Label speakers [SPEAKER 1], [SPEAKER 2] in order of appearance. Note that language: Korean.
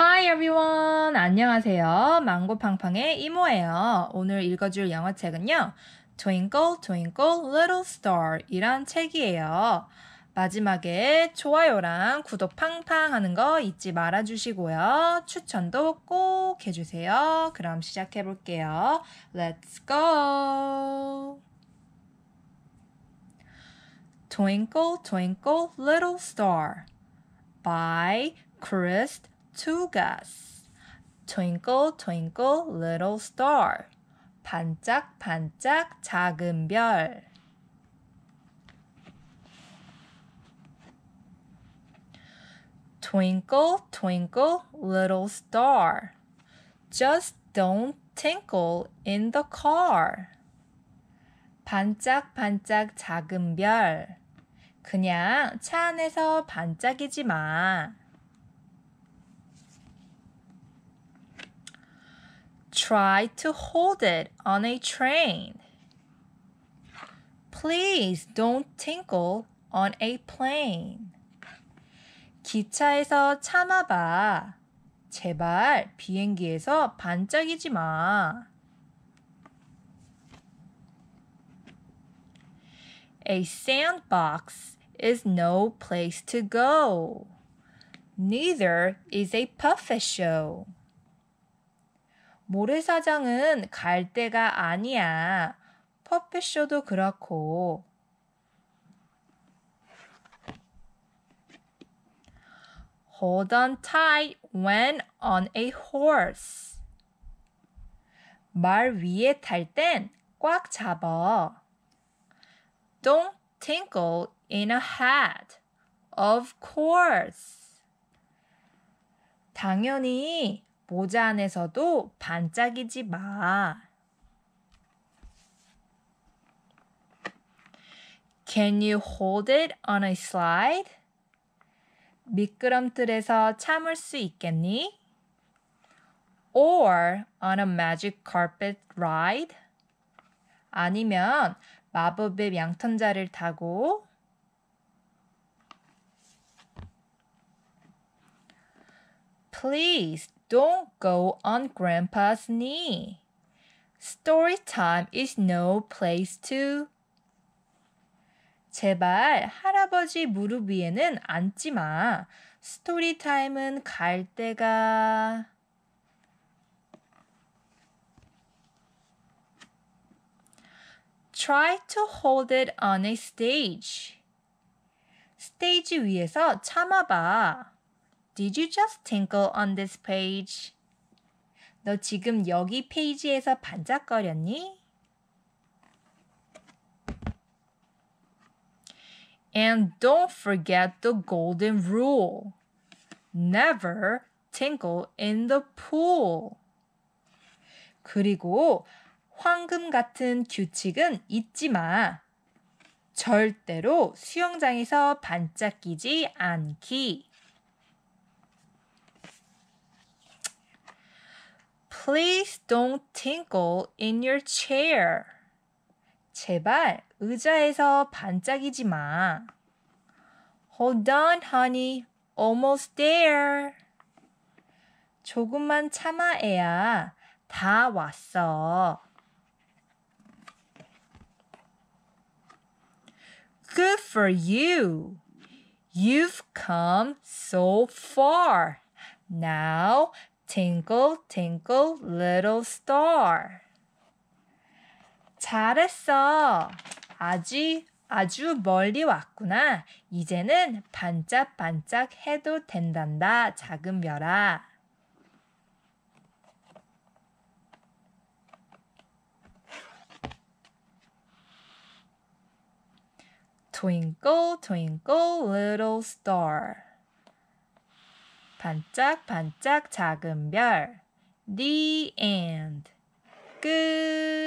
[SPEAKER 1] Hi everyone! 안녕하세요. 망고팡팡의 이모예요. 오늘 읽어줄 영어책은요. Twinkle Twinkle Little Star 이란 책이에요. 마지막에 좋아요랑 구독 팡팡 하는 거 잊지 말아 주시고요. 추천도 꼭 해주세요. 그럼 시작해 볼게요. Let's go! Twinkle Twinkle Little Star by Chris tortugas. Twinkle, twinkle, little star. 반짝반짝 작은 별. Twinkle, twinkle, little star. Just don't tinkle in the car. 반짝반짝 작은 별. 그냥 차 안에서 반짝이지 마. Try to hold it on a train. Please don't tinkle on a plane. 기차에서 참아봐. 제발 비행기에서 반짝이지 마. A sandbox is no place to go. Neither is a puppet show. 모래사장은 갈 데가 아니야. 퍼펫쇼도 그렇고. Hold on tight when on a horse. 말 위에 탈 땐 꽉 잡아. Don't tinkle in a hat. Of course. 당연히 모자 안에서도 반짝이지 마. Can you hold it on a slide? 미끄럼틀에서 참을 수 있겠니? Or on a magic carpet ride? 아니면 마법의 양탄자를 타고 Please Don't go on grandpa's knee. Story time is no place to. 제발 할아버지 무릎 위에는 앉지 마. 스토리 타임은 갈 때가. try to hold it on a stage. 스테이지 위에서 참아봐. Did you just tinkle on this page? 너 지금 여기 페이지에서 반짝거렸니? And don't forget the golden rule. Never tinkle in the pool. 그리고 황금 같은 규칙은 잊지 마. 절대로 수영장에서 반짝이지 않기. Please don't tinkle in your chair. 제발 의자에서 반짝이지 마. Hold on, honey. Almost there. 조금만 참아, 애야. 다 왔어. Good for you. You've come so far. Now Tinkle, tinkle, little star. 잘했어. 아주, 아주 멀리 왔구나. 이제는 반짝반짝 해도 된단다. 작은 별아. Twinkle, twinkle, little star. 반짝반짝 작은 별. The end. 끝.